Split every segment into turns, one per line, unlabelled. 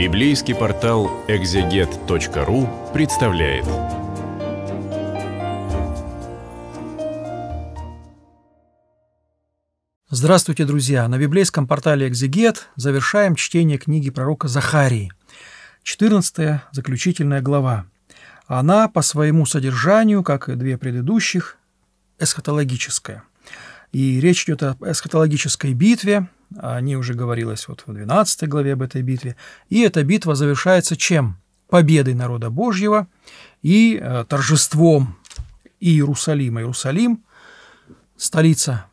Библейский портал экзегет.ру представляет. Здравствуйте, друзья! На библейском портале «Экзегет» завершаем чтение книги пророка Захарии. 14 заключительная глава. Она по своему содержанию, как и две предыдущих, эсхатологическая. И речь идет о эсхатологической битве, о ней уже говорилось вот в 12 главе об этой битве. И эта битва завершается чем? Победой народа Божьего и э, торжеством Иерусалима. Иерусалим – столица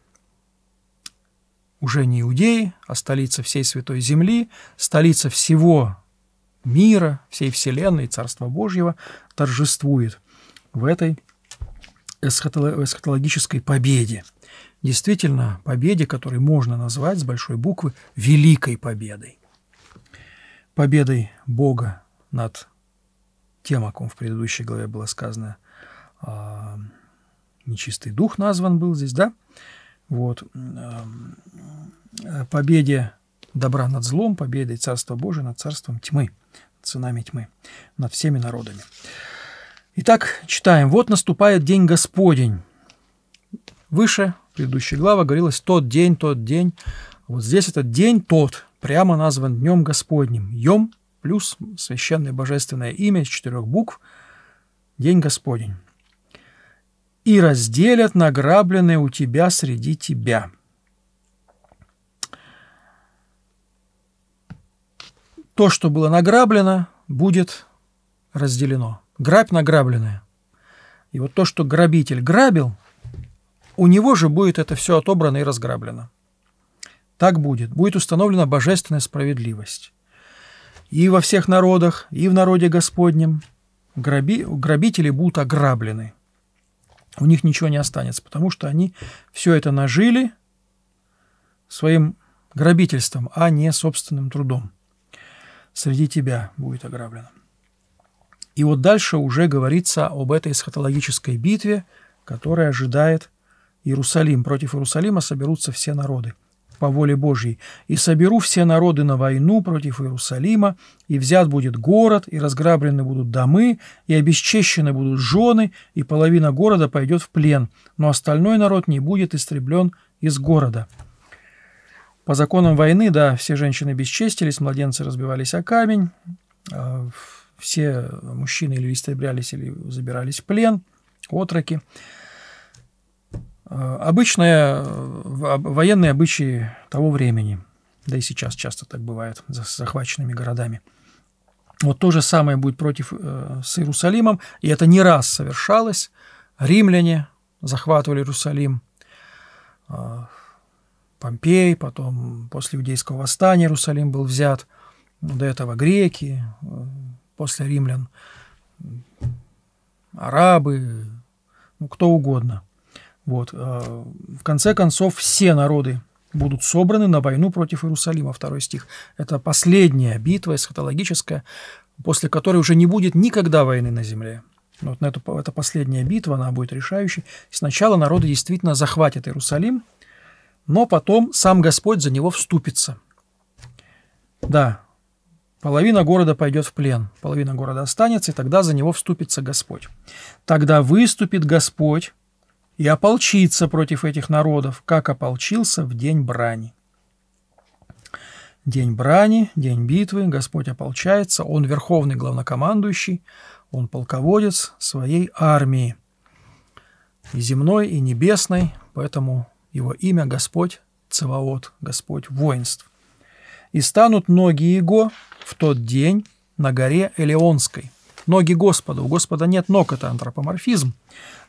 уже не Иудеи, а столица всей Святой Земли, столица всего мира, всей Вселенной, Царства Божьего торжествует в этой эсхатологической победе – действительно победе, которую можно назвать с большой буквы великой победой. Победой Бога над тем, о ком в предыдущей главе было сказано, а, нечистый дух назван был здесь, да? Вот. Эм, победе добра над злом, победой Царства Божия над Царством тьмы, цунами тьмы, над всеми народами. Итак, читаем. «Вот наступает день Господень». Выше предыдущих главах говорилось «тот день, тот день». Вот здесь этот день тот прямо назван Днем Господним. Йом плюс священное божественное имя из четырех букв «День Господень». «И разделят награбленное у тебя среди тебя». То, что было награблено, будет разделено. Грабь награбленное. И вот то, что грабитель грабил – у него же будет это все отобрано и разграблено. Так будет. Будет установлена божественная справедливость. И во всех народах, и в народе Господнем граби, грабители будут ограблены. У них ничего не останется, потому что они все это нажили своим грабительством, а не собственным трудом. Среди тебя будет ограблено. И вот дальше уже говорится об этой эсхатологической битве, которая ожидает Иерусалим против Иерусалима соберутся все народы по воле Божьей, и соберу все народы на войну против Иерусалима, и взят будет город, и разграблены будут домы, и обесчещены будут жены, и половина города пойдет в плен, но остальной народ не будет истреблен из города». По законам войны, да, все женщины бесчестились, младенцы разбивались о камень, а, все мужчины или истреблялись, или забирались в плен, отроки – Э, Обычные э, военные обычаи того времени, да и сейчас часто так бывает за захваченными городами. Вот то же самое будет против э, с Иерусалимом, и это не раз совершалось. Римляне захватывали Иерусалим, э, Помпей, потом после иудейского восстания Иерусалим был взят, ну, до этого греки, э, после римлян арабы, ну, кто угодно. Вот. Э, в конце концов, все народы будут собраны на войну против Иерусалима, второй стих. Это последняя битва эсхатологическая, после которой уже не будет никогда войны на земле. Вот на эту, это последняя битва, она будет решающей. Сначала народы действительно захватят Иерусалим, но потом сам Господь за него вступится. Да, половина города пойдет в плен, половина города останется, и тогда за него вступится Господь. Тогда выступит Господь и ополчиться против этих народов, как ополчился в день брани. День брани, день битвы, Господь ополчается, Он верховный главнокомандующий, Он полководец своей армии, и земной, и небесной, поэтому Его имя Господь Цеваот, Господь воинств. И станут ноги Его в тот день на горе Элеонской – ноги Господа. У Господа нет ног, это антропоморфизм.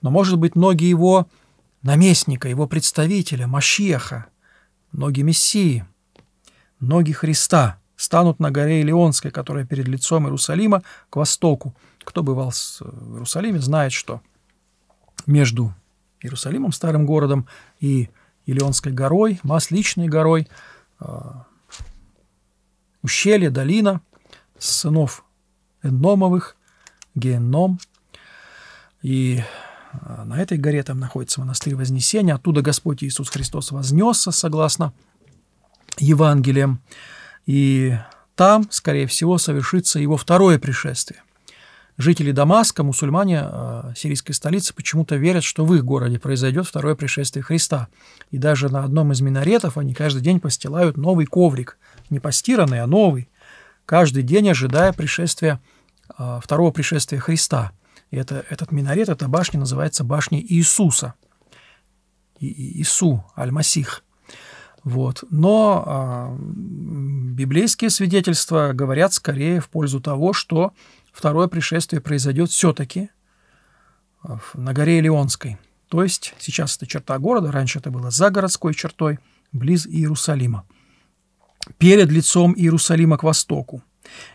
Но, может быть, ноги его наместника, его представителя, Машеха, ноги Мессии, ноги Христа станут на горе Илионской, которая перед лицом Иерусалима к востоку. Кто бывал э, в Иерусалиме, знает, что между Иерусалимом, старым городом, и Илионской горой, Масличной горой, э, ущелье, долина сынов Энномовых, геном. И э, на этой горе там находится монастырь Вознесения. Оттуда Господь Иисус Христос вознесся, согласно Евангелиям. И там, скорее всего, совершится его второе пришествие. Жители Дамаска, мусульмане э, сирийской столицы, почему-то верят, что в их городе произойдет второе пришествие Христа. И даже на одном из минаретов они каждый день постилают новый коврик. Не постиранный, а новый. Каждый день ожидая пришествия Христа а, второго пришествия Христа. И это, этот минарет, эта башня называется башней Иисуса. И, Иису, Аль-Масих. Вот. Но а, библейские свидетельства говорят скорее в пользу того, что второе пришествие произойдет все-таки а, на горе Илионской. То есть сейчас это черта города, раньше это было за городской чертой, близ Иерусалима. Перед лицом Иерусалима к востоку.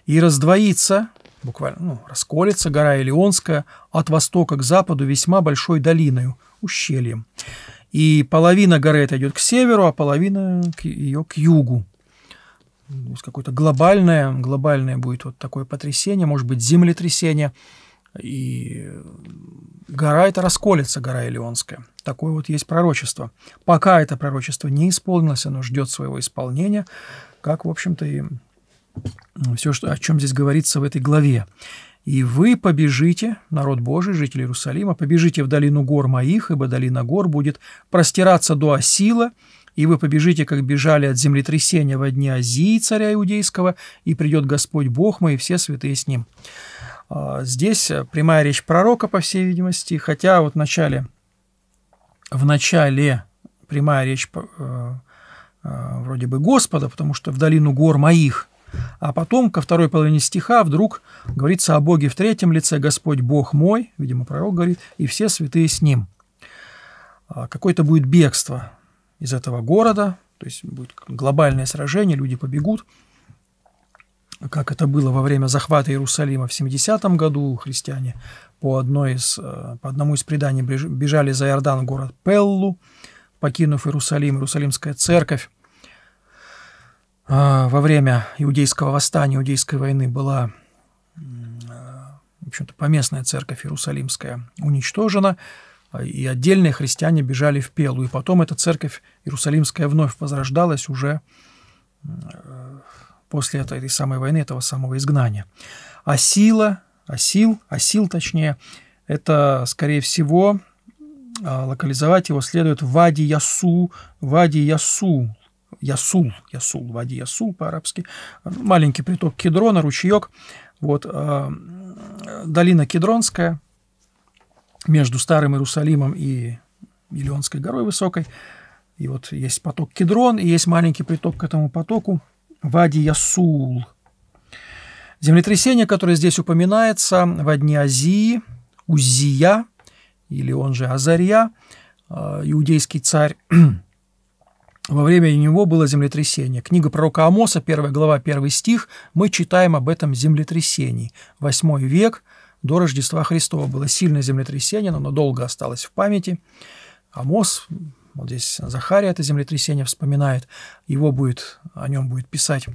И раздвоится буквально ну, расколется гора Илионская от востока к западу весьма большой долиной ущельем. И половина горы это идет к северу, а половина к, ее к югу. Ну, какое-то глобальное, глобальное будет вот такое потрясение, может быть, землетрясение. И гора это расколется, гора Илионская. Такое вот есть пророчество. Пока это пророчество не исполнилось, оно ждет своего исполнения, как, в общем-то, и все, что, о чем здесь говорится в этой главе. «И вы побежите, народ Божий, жители Иерусалима, побежите в долину гор моих, ибо долина гор будет простираться до Осила, и вы побежите, как бежали от землетрясения во дни Азии царя Иудейского, и придет Господь Бог мой и все святые с ним». А, здесь э, прямая речь пророка, по всей видимости, хотя вот в начале, в начале прямая речь э, э, вроде бы Господа, потому что в долину гор моих – а потом, ко второй половине стиха, вдруг говорится о Боге в третьем лице «Господь Бог мой», видимо, пророк говорит, «и все святые с ним». А какое-то будет бегство из этого города, то есть будет глобальное сражение, люди побегут, как это было во время захвата Иерусалима в 70-м году, христиане по, одной из, э, по одному из преданий бежали за Иордан в город Пеллу, покинув Иерусалим, Иерусалимская церковь а, во время иудейского восстания, иудейской войны была а, в общем-то, поместная церковь Иерусалимская уничтожена, а, и отдельные христиане бежали в Пелу. И потом эта церковь Иерусалимская вновь возрождалась уже после этой, этой самой войны, этого самого изгнания. Асила, асил, асил, точнее, это, скорее всего, локализовать его следует Вади Ясу, Вади Ясу, Ясул, Ясул, в воде Ясул по-арабски, маленький приток Кедрона, ручеек, вот, э, долина Кедронская между Старым Иерусалимом и Елеонской горой высокой, и вот есть поток Кедрон, и есть маленький приток к этому потоку Вади Ясул. Землетрясение, которое здесь упоминается в одни Азии, Узия, или он же Азарья, э, иудейский царь Во время него было землетрясение. Книга пророка Амоса, 1 глава, 1 стих, мы читаем об этом землетрясении. 8 век до Рождества Христова было сильное землетрясение, но оно долго осталось в памяти. Амос, вот здесь Захария это землетрясение вспоминает, его будет, о нем будет писать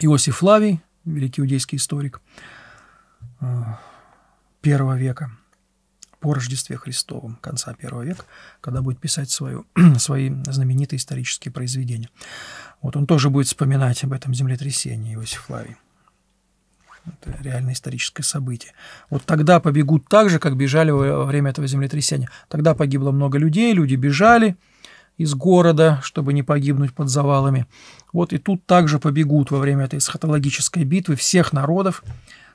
Иосиф Лавий, великий иудейский историк э, первого века – о Рождестве Христовом конца первого века, когда будет писать свою, свои знаменитые исторические произведения. Вот он тоже будет вспоминать об этом землетрясении Иосиф Лавий. Это реально историческое событие. Вот тогда побегут так же, как бежали во время этого землетрясения. Тогда погибло много людей, люди бежали из города, чтобы не погибнуть под завалами. Вот и тут также побегут во время этой эсхатологической битвы всех народов,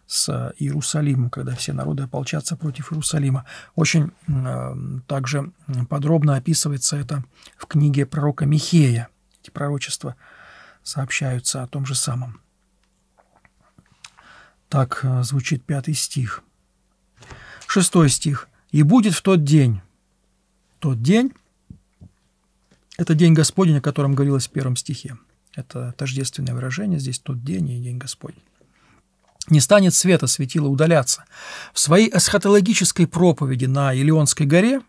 с э, Иерусалимом, когда все народы ополчатся против Иерусалима. Очень э, также подробно описывается это в книге пророка Михея. Эти пророчества сообщаются о том же самом. Так э, звучит пятый стих. Шестой стих. «И будет в тот день». Тот день – это день Господень, о котором говорилось в первом стихе. Это тождественное выражение. Здесь тот день и день Господень не станет света светила удаляться. В своей эсхатологической проповеди на Елеонской горе,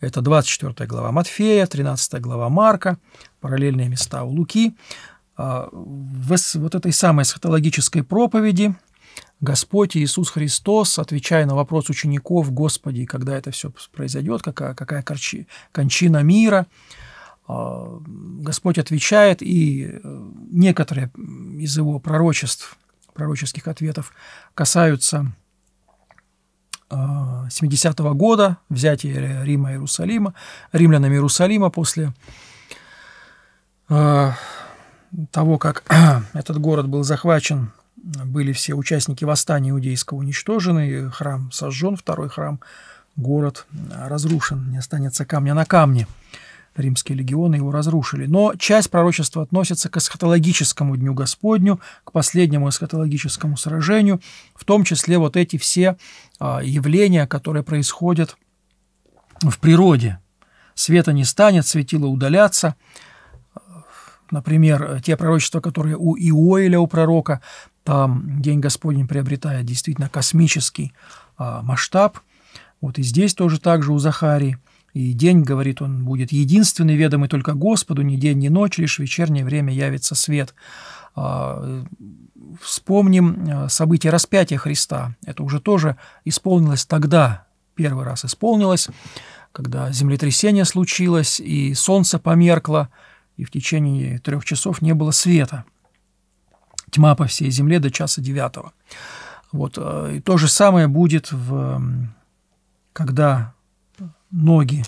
это 24 глава Матфея, 13 глава Марка, параллельные места у Луки, а, в вот этой самой эсхатологической проповеди Господь Иисус Христос, отвечая на вопрос учеников, Господи, когда это все произойдет, какая, какая корчи, кончина мира, а, Господь отвечает, и э, некоторые из его пророчеств – пророческих ответов касаются 70-го э, года, взятие Рима и Иерусалима, римлянами Иерусалима после э, того, как этот город был захвачен, были все участники восстания иудейского уничтожены, храм сожжен, второй храм, город разрушен, не останется камня на камне римские легионы его разрушили. Но часть пророчества относится к эсхатологическому дню Господню, к последнему эсхатологическому сражению, в том числе вот эти все а, явления, которые происходят в природе. Света не станет, светило удаляться. Например, те пророчества, которые у Иоиля, у пророка, там День Господень приобретает действительно космический а, масштаб. Вот и здесь тоже так же у Захарии – и день, говорит он, будет единственный, ведомый только Господу, ни день, ни ночь, лишь в вечернее время явится свет. А, вспомним а, событие распятия Христа. Это уже тоже исполнилось тогда, первый раз исполнилось, когда землетрясение случилось, и солнце померкло, и в течение трех часов не было света. Тьма по всей земле до часа девятого. Вот. А, и то же самое будет, в, когда ноги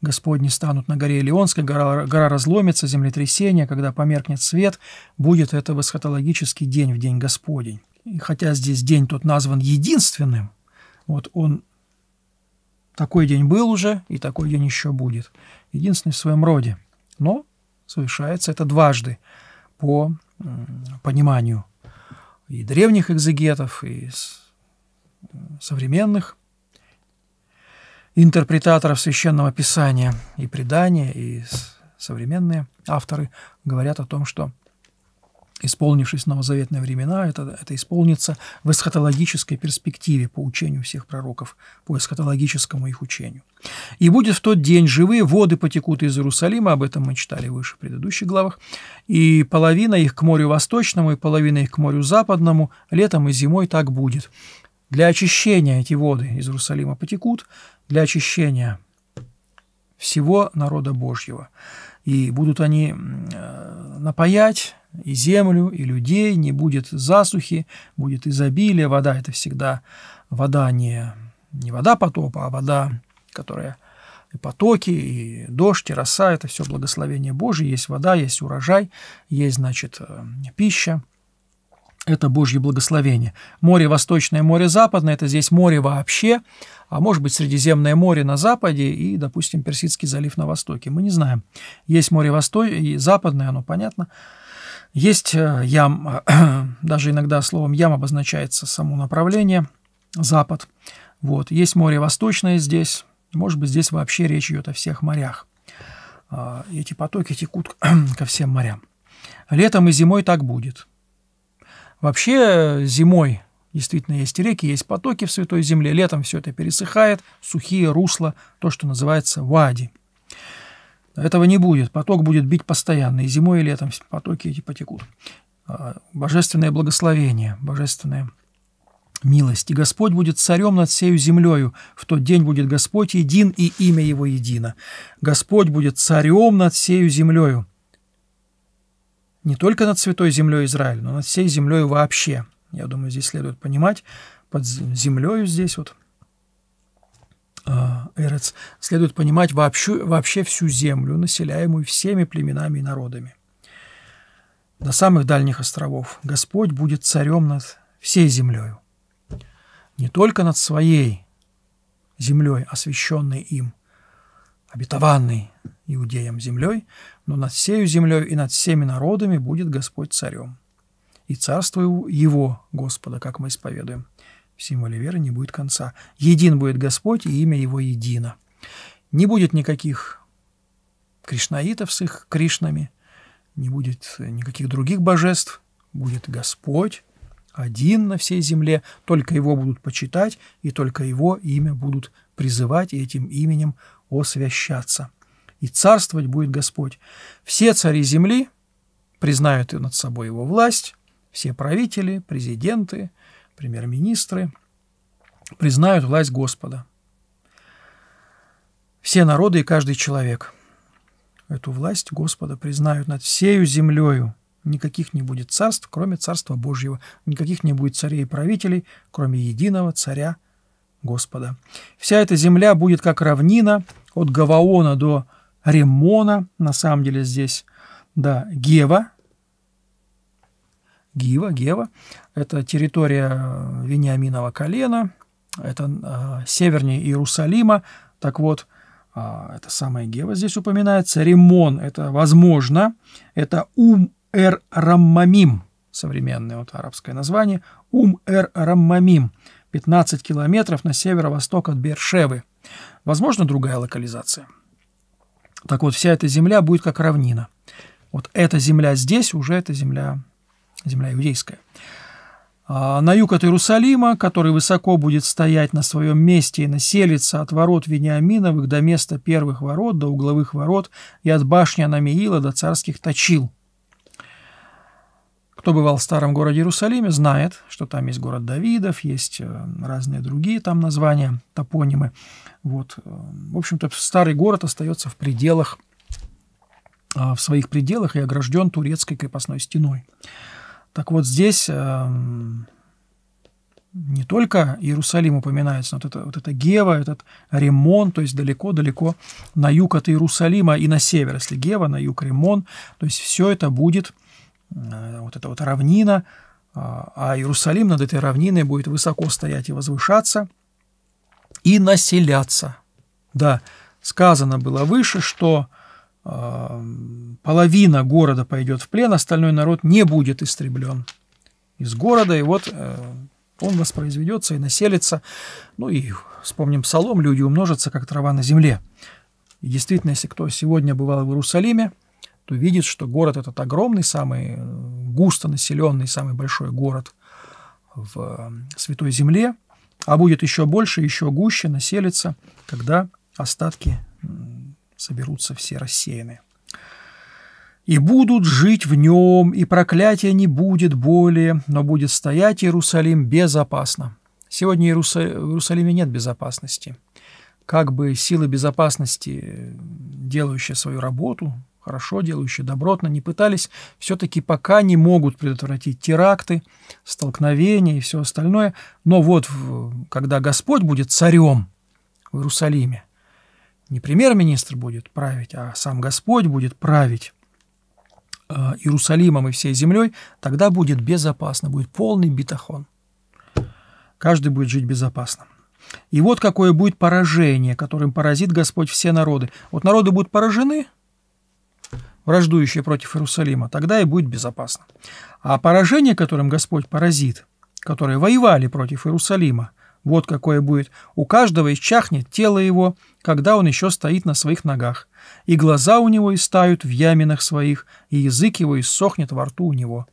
Господни станут на горе Илионской, гора, гора разломится, землетрясение, когда померкнет свет, будет это эсхатологический день в день Господень. И хотя здесь день тот назван единственным, вот он такой день был уже и такой день еще будет. Единственный в своем роде. Но совершается это дважды по пониманию и древних экзегетов, и современных интерпретаторов священного писания и предания, и современные авторы говорят о том, что исполнившись новозаветные времена, это, это исполнится в эсхатологической перспективе по учению всех пророков, по эсхатологическому их учению. «И будет в тот день живые воды потекут из Иерусалима», об этом мы читали выше в предыдущих главах, «и половина их к морю восточному, и половина их к морю западному, летом и зимой так будет. Для очищения эти воды из Иерусалима потекут, для очищения всего народа Божьего. И будут они э, напаять и землю, и людей, не будет засухи, будет изобилие. Вода – это всегда вода не, не вода потопа, а вода, которая и потоки, и дождь, и роса – это все благословение Божие. Есть вода, есть урожай, есть, значит, э, пища это Божье благословение. Море Восточное, море Западное – это здесь море вообще, а может быть Средиземное море на западе и, допустим, Персидский залив на востоке. Мы не знаем. Есть море Восточное и Западное, оно понятно. Есть э, ям, даже иногда словом ям обозначается само направление, запад. Вот. Есть море Восточное здесь, может быть, здесь вообще речь идет о всех морях. А, эти потоки текут ко всем морям. Летом и зимой так будет – Вообще зимой действительно есть реки, есть потоки в Святой Земле, летом все это пересыхает, сухие русла, то, что называется вади. Этого не будет, поток будет бить постоянно, и зимой, и летом потоки эти потекут. А, божественное благословение, божественная милость. И Господь будет царем над всею землею. В тот день будет Господь един, и имя Его едино. Господь будет царем над всею землею не только над святой землей Израиль, но над всей землей вообще. Я думаю, здесь следует понимать, под землей здесь вот а, Эрец, следует понимать вообще, вообще всю землю, населяемую всеми племенами и народами. До самых дальних островов Господь будет царем над всей землею. Не только над своей землей, освященной им, обетованной иудеям землей, но над всею землей и над всеми народами будет Господь царем. И царство его, Господа, как мы исповедуем. В символе веры не будет конца. Един будет Господь, и имя его едино. Не будет никаких кришнаитов с их кришнами, не будет никаких других божеств, будет Господь, один на всей земле, только его будут почитать, и только его имя будут призывать, и этим именем освящаться и царствовать будет Господь. Все цари земли признают над собой его власть, все правители, президенты, премьер-министры признают власть Господа. Все народы и каждый человек эту власть Господа признают над всею землею. Никаких не будет царств, кроме Царства Божьего. Никаких не будет царей и правителей, кроме единого царя Господа. Вся эта земля будет как равнина от Гаваона до Ремона, на самом деле здесь, да, Гева, Гива, Гева, это территория э, Вениаминова колена, это э, севернее Иерусалима, так вот, э, это самая Гева здесь упоминается, Ремон, это возможно, это Ум-эр-Раммамим, современное вот арабское название, Ум-эр-Раммамим, 15 километров на северо-восток от Бершевы. Возможно, другая локализация – так вот, вся эта земля будет как равнина. Вот эта земля здесь уже эта земля, земля иудейская. А, на юг от Иерусалима, который высоко будет стоять на своем месте и населится от ворот Вениаминовых до места первых ворот, до угловых ворот и от башни Анамиила до царских точил – кто бывал в старом городе Иерусалиме, знает, что там есть город Давидов, есть э, разные другие там названия, топонимы. Вот. Э, в общем-то, старый город остается в пределах, э, в своих пределах и огражден турецкой крепостной стеной. Так вот, здесь не только Иерусалим упоминается, но вот это, вот это Гева, этот Ремон, то есть далеко-далеко на юг от Иерусалима и на север, если Гева, на юг Ремон, то есть все это будет Э, вот эта вот равнина, а, а Иерусалим над этой равниной будет высоко стоять и возвышаться, и населяться. Да, сказано было выше, что э, половина города пойдет в плен, остальной народ не будет истреблен из города, и вот э, он воспроизведется и населится. Ну и вспомним псалом, люди умножатся, как трава на земле. И действительно, если кто сегодня бывал в Иерусалиме, то видит, что город этот огромный, самый э, густо населенный, самый большой город в э, Святой Земле, а будет еще больше, еще гуще населиться, когда остатки соберутся все рассеянные. «И будут жить в нем, и проклятия не будет более, но будет стоять Иерусалим безопасно». Сегодня в Иерусалиме нет безопасности. Как бы силы безопасности, э, делающие свою работу, хорошо делающие, добротно, не пытались, все-таки пока не могут предотвратить теракты, столкновения и все остальное. Но вот, когда Господь будет царем в Иерусалиме, не премьер-министр будет править, а сам Господь будет править э, Иерусалимом и всей землей, тогда будет безопасно, будет полный битахон. Каждый будет жить безопасно. И вот какое будет поражение, которым поразит Господь все народы. Вот народы будут поражены – враждующие против Иерусалима, тогда и будет безопасно. А поражение, которым Господь поразит, которые воевали против Иерусалима, вот какое будет. У каждого исчахнет тело его, когда он еще стоит на своих ногах. И глаза у него истают в яминах своих, и язык его иссохнет во рту у него.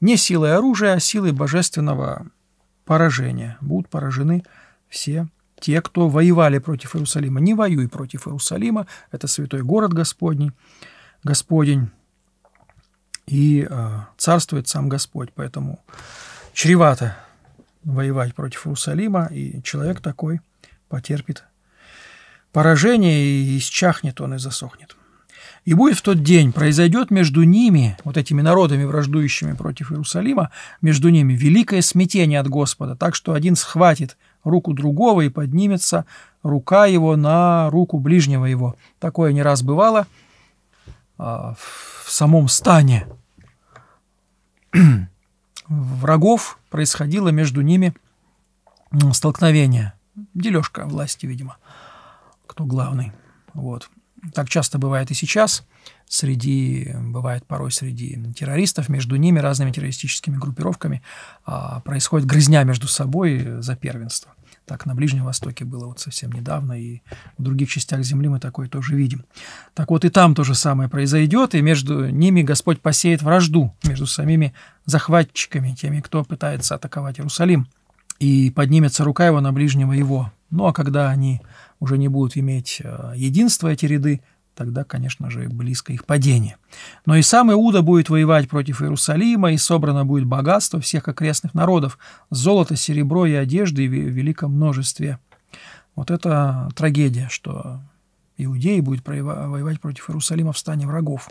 Не силой оружия, а силой божественного поражения. Будут поражены все те, кто воевали против Иерусалима. Не воюй против Иерусалима, это святой город Господний. Господень, и э, царствует сам Господь. Поэтому чревато воевать против Иерусалима, и человек такой потерпит поражение, и исчахнет он и засохнет. И будет в тот день, произойдет между ними, вот этими народами, враждующими против Иерусалима, между ними великое смятение от Господа, так что один схватит руку другого и поднимется рука его на руку ближнего его. Такое не раз бывало – а, в самом стане врагов происходило между ними столкновение, дележка власти, видимо, кто главный. Вот. Так часто бывает и сейчас. Среди, бывает порой среди террористов, между ними, разными террористическими группировками а, происходит грызня между собой за первенство. Так на Ближнем Востоке было вот совсем недавно, и в других частях земли мы такое тоже видим. Так вот и там то же самое произойдет, и между ними Господь посеет вражду между самими захватчиками, теми, кто пытается атаковать Иерусалим. И поднимется рука его на ближнего его. Ну а когда они уже не будут иметь э, единства эти ряды, тогда, конечно же, близко их падение. Но и сам Иуда будет воевать против Иерусалима, и собрано будет богатство всех окрестных народов, золото, серебро и одежды в великом множестве. Вот это трагедия, что иудеи будут воевать против Иерусалима в стане врагов.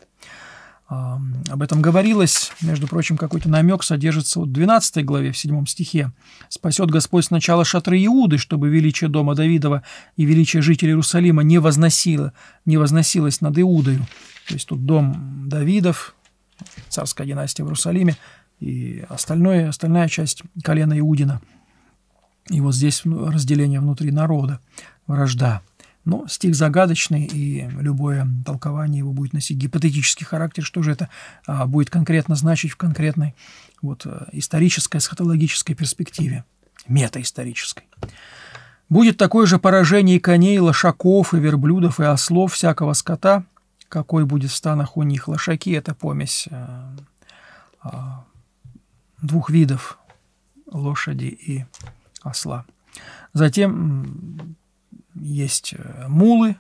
Об этом говорилось, между прочим, какой-то намек содержится в 12 главе, в 7 стихе. «Спасет Господь сначала шатры Иуды, чтобы величие дома Давидова и величие жителей Иерусалима не, возносило, не возносилось над Иудою». То есть тут дом Давидов, царская династия в Иерусалиме, и остальное, остальная часть колена Иудина. И вот здесь ну, разделение внутри народа, вражда. Но стих загадочный, и любое толкование его будет носить гипотетический характер, что же это а, будет конкретно значить в конкретной вот, э, исторической, эсхатологической перспективе, метаисторической. Будет такое же поражение и коней, и лошаков, и верблюдов, и ослов, всякого скота, какой будет в станах у них. Лошаки – это помесь а, а, двух видов – лошади и осла. Затем есть э, мулы,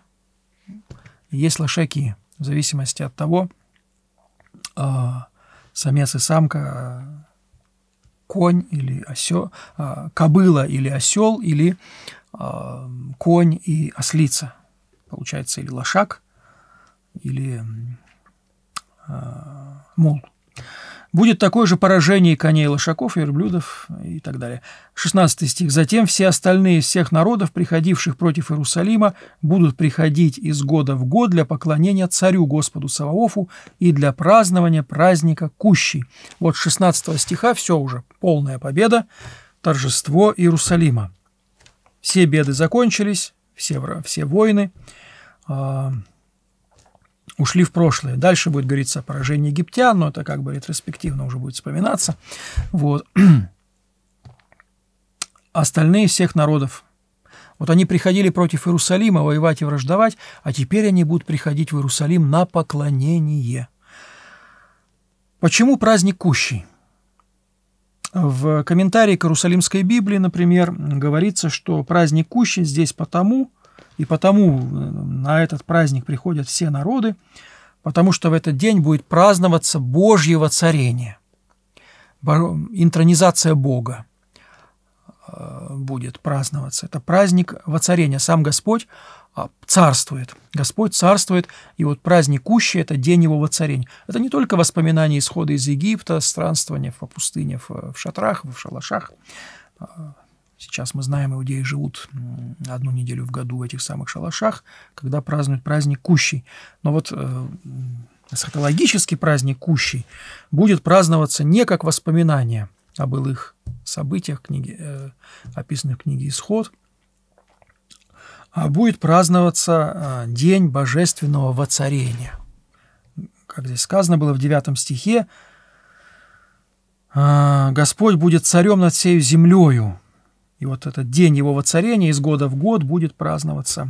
есть лошаки, в зависимости от того, а, самец и самка, конь или осел, а, кобыла или осел, или а, конь и ослица, получается, или лошак, или мул. Будет такое же поражение коней, лошаков, верблюдов и так далее. 16 стих. «Затем все остальные из всех народов, приходивших против Иерусалима, будут приходить из года в год для поклонения царю Господу Саваофу и для празднования праздника Кущи». Вот 16 стиха все уже, полная победа, торжество Иерусалима. Все беды закончились, все, все войны, а, ушли в прошлое. Дальше будет говориться о поражении египтян, но это как бы ретроспективно уже будет вспоминаться. Вот. Остальные всех народов. Вот они приходили против Иерусалима воевать и враждовать, а теперь они будут приходить в Иерусалим на поклонение. Почему праздник кущий? В комментарии к Иерусалимской Библии, например, говорится, что праздник кущий здесь потому, и потому э, на этот праздник приходят все народы, потому что в этот день будет праздноваться Божье воцарение, интронизация Бога э, будет праздноваться. Это праздник воцарения. Сам Господь а, царствует. Господь царствует, и вот праздник Кущи – это день его воцарения. Это не только воспоминания исхода из Египта, странствования по пустыне, э, в шатрах, в шалашах, Сейчас мы знаем, иудеи живут одну неделю в году в этих самых шалашах, когда празднуют праздник Кущей. Но вот э, эсхатологический праздник Кущей будет праздноваться не как воспоминание о былых событиях, книги, э, описанных в книге «Исход», а будет праздноваться э, День Божественного Воцарения. Как здесь сказано было в 9 стихе, «А, «Господь будет царем над всею землею, и вот этот день его воцарения из года в год будет праздноваться,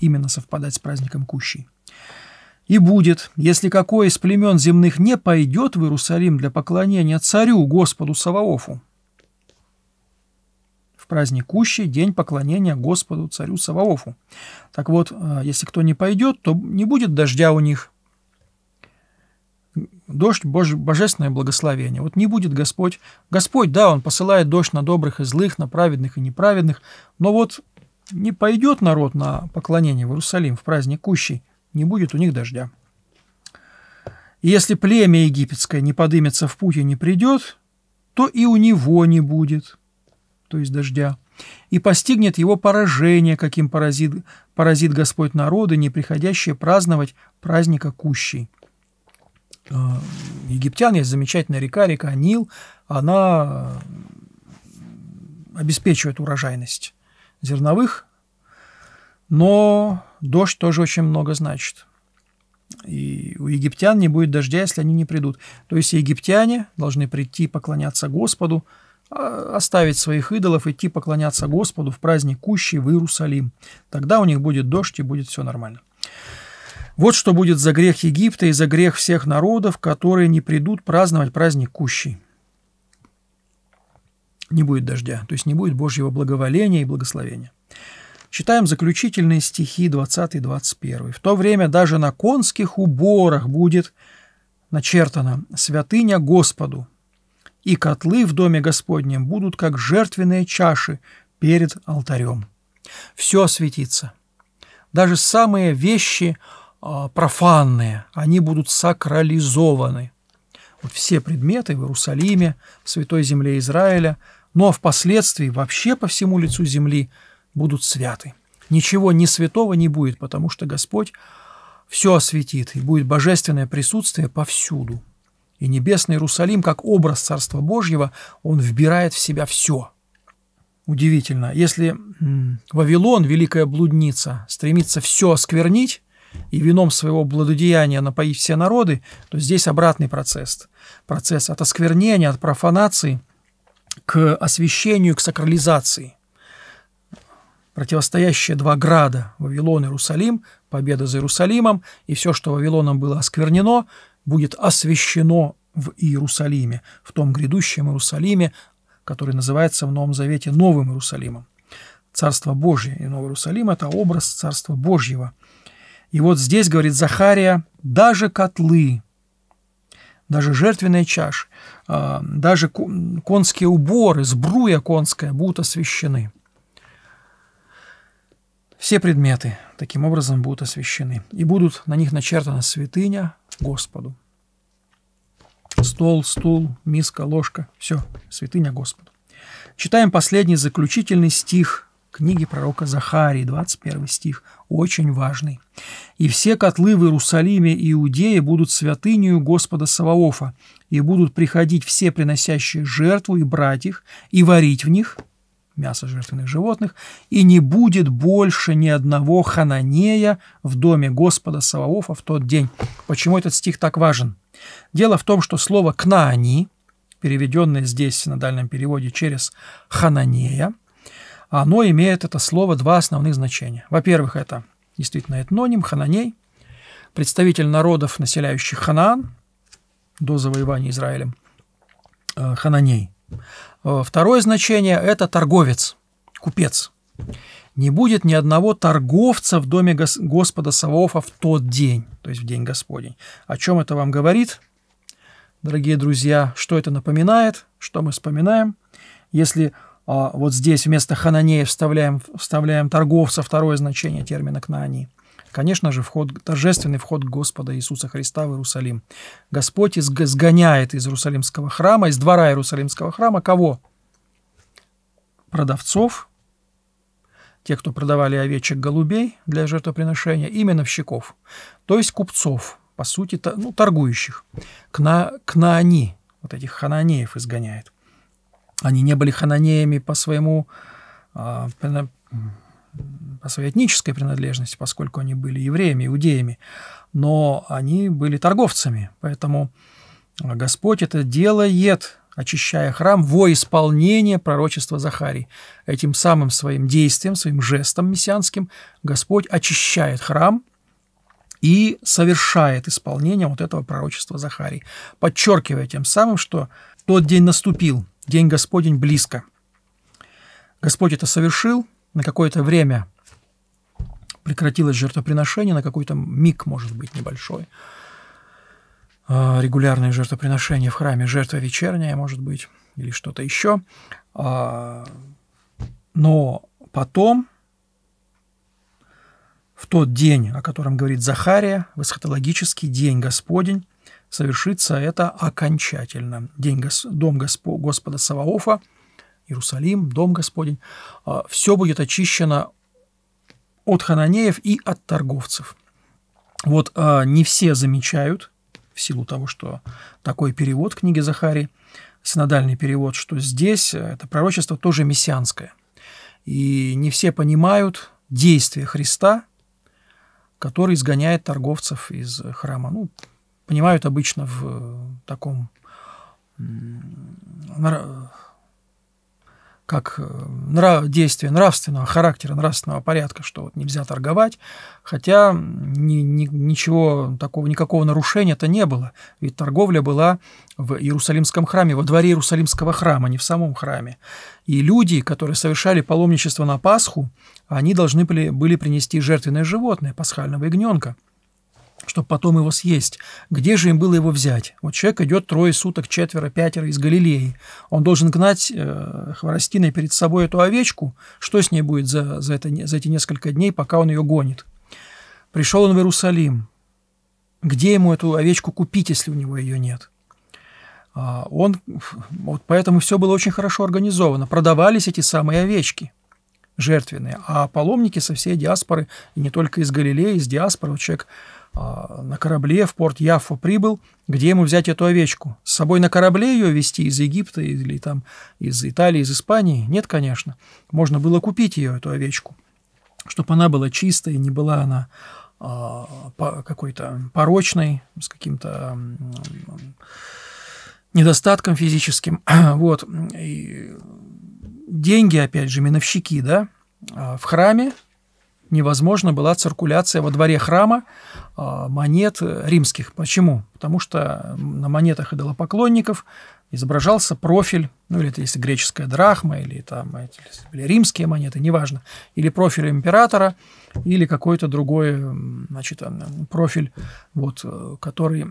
именно совпадать с праздником Кущей. И будет, если какое из племен земных не пойдет в Иерусалим для поклонения царю, Господу Саваофу. В праздник Кущи – день поклонения Господу, царю Саваофу. Так вот, э, если кто не пойдет, то не будет дождя у них Дождь Боже, – божественное благословение. Вот не будет Господь. Господь, да, Он посылает дождь на добрых и злых, на праведных и неправедных, но вот не пойдет народ на поклонение в Иерусалим в праздник Кущей, не будет у них дождя. И если племя египетское не подымется в путь и не придет, то и у него не будет, то есть дождя. И постигнет его поражение, каким поразит, поразит Господь народы, не приходящие праздновать праздника Кущей. Э, египтян есть замечательная река, река Нил, она э, обеспечивает урожайность зерновых, но дождь тоже очень много значит. И у египтян не будет дождя, если они не придут. То есть египтяне должны прийти поклоняться Господу, а, оставить своих идолов, идти поклоняться Господу в праздник Кущи в Иерусалим. Тогда у них будет дождь и будет все нормально. Вот что будет за грех Египта и за грех всех народов, которые не придут праздновать праздник Кущи. Не будет дождя, то есть не будет Божьего благоволения и благословения. Читаем заключительные стихи 20-21. «В то время даже на конских уборах будет начертано «Святыня Господу», и котлы в доме Господнем будут как жертвенные чаши перед алтарем». Все осветится. Даже самые вещи – а, профанные, они будут сакрализованы. Вот все предметы в Иерусалиме, в Святой Земле Израиля, но впоследствии вообще по всему лицу земли будут святы. Ничего не святого не будет, потому что Господь все осветит, и будет божественное присутствие повсюду. И небесный Иерусалим, как образ Царства Божьего, он вбирает в себя все. Удивительно, если Вавилон, великая блудница, стремится все осквернить, и вином своего благодеяния напоив все народы, то здесь обратный процесс. Процесс от осквернения, от профанации к освящению, к сакрализации. Противостоящие два града – Вавилон и Иерусалим, победа за Иерусалимом, и все, что Вавилоном было осквернено, будет освящено в Иерусалиме, в том грядущем Иерусалиме, который называется в Новом Завете Новым Иерусалимом. Царство Божье и Новый Иерусалим – это образ Царства Божьего – и вот здесь, говорит Захария, даже котлы, даже жертвенная чаша, даже конские уборы, сбруя конская будут освящены. Все предметы таким образом будут освящены, и будут на них начертана святыня Господу. Стол, стул, миска, ложка – все, святыня Господу. Читаем последний заключительный стих книги пророка Захарии, 21 стих, очень важный. «И все котлы в Иерусалиме и Иудее будут святынею Господа Саваофа, и будут приходить все приносящие жертву и брать их, и варить в них» мясо жертвенных животных, и не будет больше ни одного хананея в доме Господа Саваофа в тот день. Почему этот стих так важен? Дело в том, что слово «кнаани», переведенное здесь на дальнем переводе через «хананея», оно имеет это слово два основных значения. Во-первых, это действительно этноним, хананей, представитель народов, населяющих Ханаан, до завоевания Израилем, э, хананей. Э, второе значение – это торговец, купец. «Не будет ни одного торговца в доме Господа Савоофа в тот день», то есть в день Господень. О чем это вам говорит, дорогие друзья? Что это напоминает? Что мы вспоминаем? Если а вот здесь вместо хананеев вставляем, вставляем торговца, второе значение термина «кнаани». Конечно же, вход, торжественный вход Господа Иисуса Христа в Иерусалим. Господь сгоняет из Иерусалимского храма, из двора Иерусалимского храма кого? Продавцов, те, кто продавали овечек голубей для жертвоприношения, именно вщиков, то есть купцов, по сути, ну, торгующих. Кна, кнаани, вот этих хананеев изгоняет. Они не были хананеями по своему а, по своей этнической принадлежности, поскольку они были евреями, иудеями, но они были торговцами. Поэтому а, Господь это делает, очищая храм во исполнение пророчества Захарии. Этим самым своим действием, своим жестом мессианским Господь очищает храм и совершает исполнение вот этого пророчества Захарии, подчеркивая тем самым, что тот день наступил, День Господень близко. Господь это совершил, на какое-то время прекратилось жертвоприношение, на какой-то миг, может быть, небольшой. А, регулярное жертвоприношение в храме, жертва вечерняя, может быть, или что-то еще. А, но потом, в тот день, о котором говорит Захария, в эсхатологический день Господень, совершится это окончательно. День Гос... Дом Госпо... Господа Саваофа, Иерусалим, Дом Господень, а, все будет очищено от хананеев и от торговцев. Вот а, не все замечают, в силу того, что такой перевод книги Захарии, синодальный перевод, что здесь э, это пророчество тоже мессианское. И не все понимают действия Христа, который изгоняет торговцев из храма. Ну, понимают обычно в э, таком как э, нрав, действие нравственного характера, нравственного порядка, что вот нельзя торговать, хотя ни, ни, ничего такого, никакого нарушения-то не было, ведь торговля была в Иерусалимском храме, во дворе Иерусалимского храма, не в самом храме. И люди, которые совершали паломничество на Пасху, они должны были принести жертвенное животное, пасхального ягненка – чтобы потом его съесть. Где же им было его взять? Вот человек идет трое суток, четверо, пятеро из Галилеи. Он должен гнать э, хворостиной перед собой эту овечку. Что с ней будет за, за, это, за эти несколько дней, пока он ее гонит? Пришел он в Иерусалим. Где ему эту овечку купить, если у него ее нет? А, он, вот поэтому все было очень хорошо организовано. Продавались эти самые овечки жертвенные, а паломники со всей диаспоры, и не только из Галилеи, из диаспоры, вот человек а, на корабле в порт Яффа прибыл, где ему взять эту овечку? С собой на корабле ее везти из Египта или там из Италии, из Испании? Нет, конечно. Можно было купить ее, эту овечку, чтобы она была чистая, не была она а, какой-то порочной, с каким-то недостатком физическим. вот. И деньги, опять же, миновщики, да, а, в храме невозможна была циркуляция во дворе храма а, монет э, римских. Почему? Потому что на монетах идолопоклонников изображался профиль, ну или это если греческая драхма, или там или римские монеты, неважно, или профиль императора, или какой-то другой значит, э, профиль, вот, э, который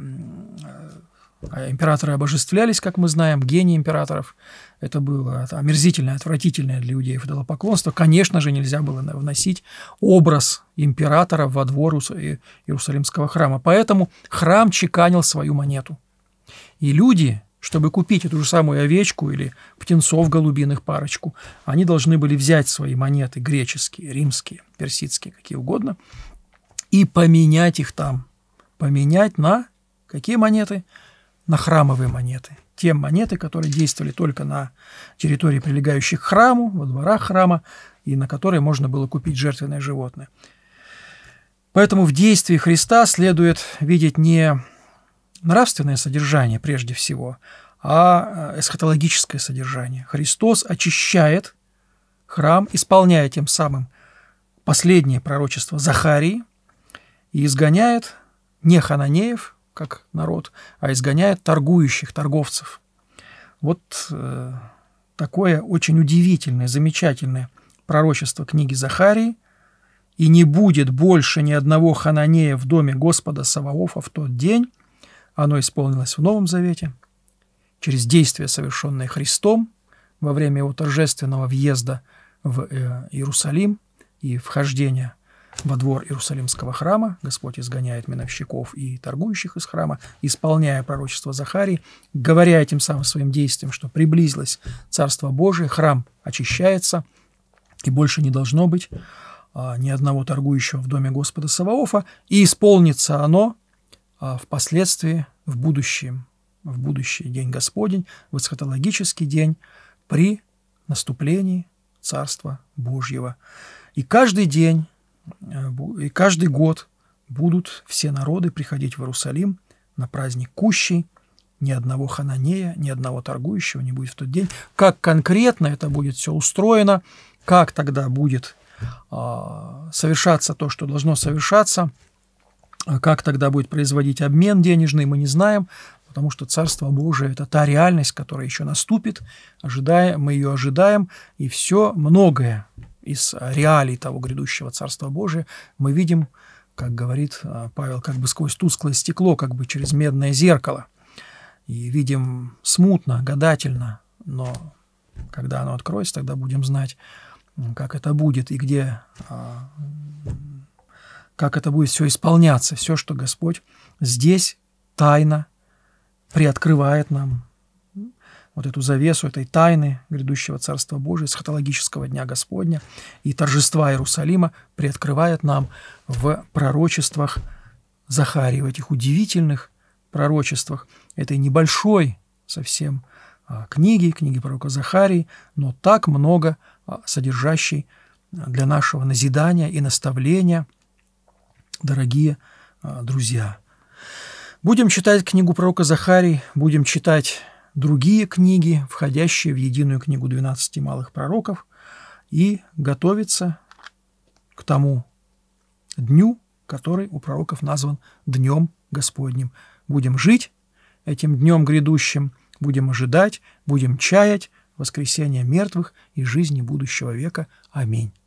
а императоры обожествлялись, как мы знаем, гении императоров. Это было это омерзительное, отвратительное для людей, идолопоклонство. Конечно же, нельзя было вносить образ императора во двор Иерусалимского храма. Поэтому храм чеканил свою монету. И люди, чтобы купить эту же самую овечку или птенцов голубиных парочку, они должны были взять свои монеты греческие, римские, персидские, какие угодно, и поменять их там. Поменять на какие монеты – на храмовые монеты. Те монеты, которые действовали только на территории, прилегающих к храму, во дворах храма, и на которые можно было купить жертвенное животное. Поэтому в действии Христа следует видеть не нравственное содержание прежде всего, а э, эсхатологическое содержание. Христос очищает храм, исполняя тем самым последнее пророчество Захарии и изгоняет не хананеев, как народ, а изгоняет торгующих, торговцев. Вот э, такое очень удивительное, замечательное пророчество книги Захарии. «И не будет больше ни одного хананея в доме Господа Саваофа в тот день». Оно исполнилось в Новом Завете. Через действия, совершенные Христом во время его торжественного въезда в э, Иерусалим и вхождения во двор Иерусалимского храма, Господь изгоняет миновщиков и торгующих из храма, исполняя пророчество Захарии, говоря этим самым своим действием, что приблизилось Царство Божие, храм очищается, и больше не должно быть а, ни одного торгующего в доме Господа Саваофа, и исполнится оно а, впоследствии в будущем, в будущий день Господень, в эсхатологический день при наступлении Царства Божьего. И каждый день Э, и каждый год будут все народы приходить в Иерусалим на праздник Кущей, ни одного хананея, ни одного торгующего не будет в тот день. Как конкретно это будет все устроено, как тогда будет а, совершаться то, что должно совершаться, а как тогда будет производить обмен денежный, мы не знаем, потому что Царство Божие – это та реальность, которая еще наступит, ожидаем, мы ее ожидаем, и все многое из реалий того грядущего Царства Божия, мы видим, как говорит а, Павел, как бы сквозь тусклое стекло, как бы через медное зеркало. И видим смутно, гадательно, но когда оно откроется, тогда будем знать, как это будет и где, а, как это будет все исполняться, все, что Господь здесь тайно приоткрывает нам вот эту завесу этой тайны грядущего Царства Божия, схотологического Дня Господня и торжества Иерусалима приоткрывает нам в пророчествах Захарии, в этих удивительных пророчествах этой небольшой совсем а, книги, книги пророка Захарии, но так много а, содержащей а, для нашего назидания и наставления, дорогие друзья. Будем читать книгу пророка Захарий, будем читать другие книги, входящие в единую книгу 12 малых пророков, и готовиться к тому дню, который у пророков назван Днем Господним. Будем жить этим днем грядущим, будем ожидать, будем чаять воскресения мертвых и жизни будущего века. Аминь.